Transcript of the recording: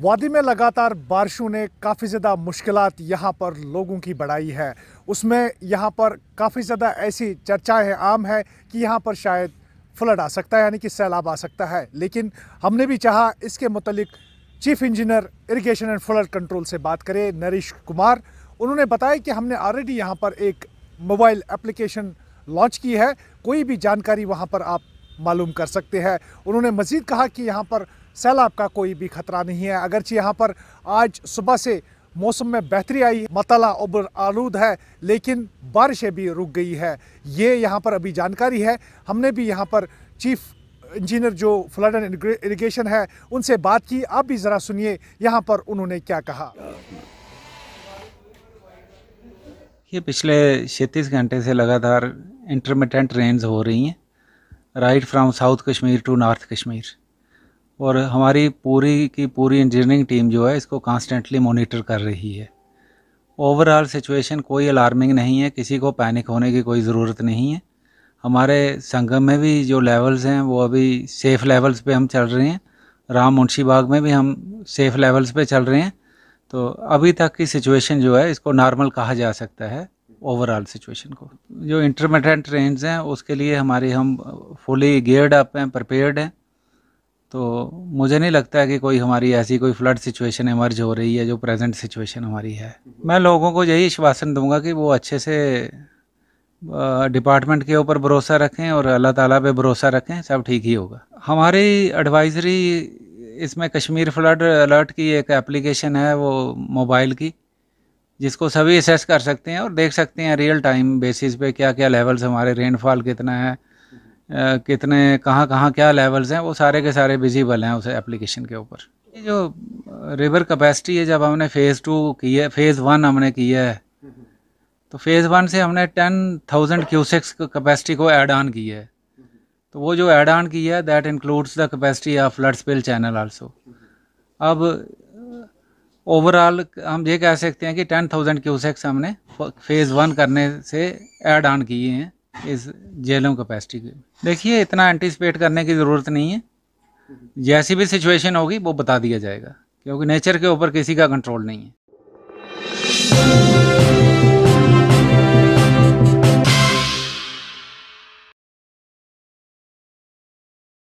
वादी में लगातार बारिशों ने काफ़ी ज़्यादा मुश्किल यहाँ पर लोगों की बढ़ाई है उसमें यहाँ पर काफ़ी ज़्यादा ऐसी चर्चाएँ आम है कि यहाँ पर शायद फ्लड आ सकता है यानी कि सैलाब आ सकता है लेकिन हमने भी चाहा इसके मतलब chief engineer irrigation and flood control से बात करें नरेश कुमार उन्होंने बताया कि हमने ऑलरेडी यहाँ पर एक मोबाइल एप्लीकेशन लॉन्च की है कोई भी जानकारी वहाँ पर आप मालूम कर सकते हैं उन्होंने मज़ीद कहा कि यहाँ पर सैलाब का कोई भी खतरा नहीं है अगरचे यहाँ पर आज सुबह से मौसम में बेहतरी आई मतला उबर आलूद है लेकिन बारिशें भी रुक गई है ये यहाँ पर अभी जानकारी है हमने भी यहाँ पर चीफ इंजीनियर जो फ्लड एंड इरीगेशन है उनसे बात की आप भी ज़रा सुनिए यहाँ पर उन्होंने क्या कहा ये पिछले छत्तीस घंटे से लगातार इंटरमीडियंट रेंज हो रही हैं right from south Kashmir to north Kashmir और हमारी पूरी की पूरी इंजीनियरिंग टीम जो है इसको कांस्टेंटली मोनिटर कर रही है ओवरऑल सिचुएशन कोई अलार्मिंग नहीं है किसी को पैनिक होने की कोई ज़रूरत नहीं है हमारे संगम में भी जो लेवल्स हैं वो अभी सेफ़ लेवल्स पे हम चल रहे हैं राम मुंशी बाग में भी हम सेफ़ लेवल्स पे चल रहे हैं तो अभी तक की सिचुएशन जो है इसको नॉर्मल कहा जा सकता है ओवरऑल सिचुएशन को जो इंटरमीडियट रेंज हैं उसके लिए हमारी हम फुली गेयर्ड अप हैं प्रपेयर्ड हैं तो मुझे नहीं लगता है कि कोई हमारी ऐसी कोई फ्लड सिचुएशन इमर्ज हो रही है जो प्रेजेंट सिचुएशन हमारी है मैं लोगों को यही आश्वासन दूंगा कि वो अच्छे से डिपार्टमेंट के ऊपर भरोसा रखें और अल्लाह ताला पे भरोसा रखें सब ठीक ही होगा हमारी एडवाइजरी इसमें कश्मीर फ्लड अलर्ट की एक एप्लीकेशन है वो मोबाइल की जिसको सभी असेस कर सकते हैं और देख सकते हैं रियल टाइम बेसिस पे क्या क्या लेवल्स हमारे रेनफॉल कितना है कितने कहाँ कहाँ क्या लेवल्स हैं वो सारे के सारे विजिबल हैं उस एप्लीकेशन के ऊपर ये जो रिवर कैपेसिटी है जब हमने फ़ेज़ टू की है फ़ेज़ वन हमने किया है तो फ़ेज़ वन से हमने टेन थाउजेंड क्यूसेक्स कैपेसिटी को ऐड ऑन किया है तो वो जो ऐड ऑन किया है that includes the capacity of flood spill channel also अब ओवरऑल हम ये कह सकते हैं कि टेन थाउजेंड क्यूसेक्स हमने फ़ेज़ वन करने से ऐड ऑन किए हैं इस जेलम कैपेसिटी की देखिए इतना एंटिसिपेट करने की ज़रूरत नहीं है जैसी भी सिचुएशन होगी वो बता दिया जाएगा क्योंकि नेचर के ऊपर किसी का कंट्रोल नहीं है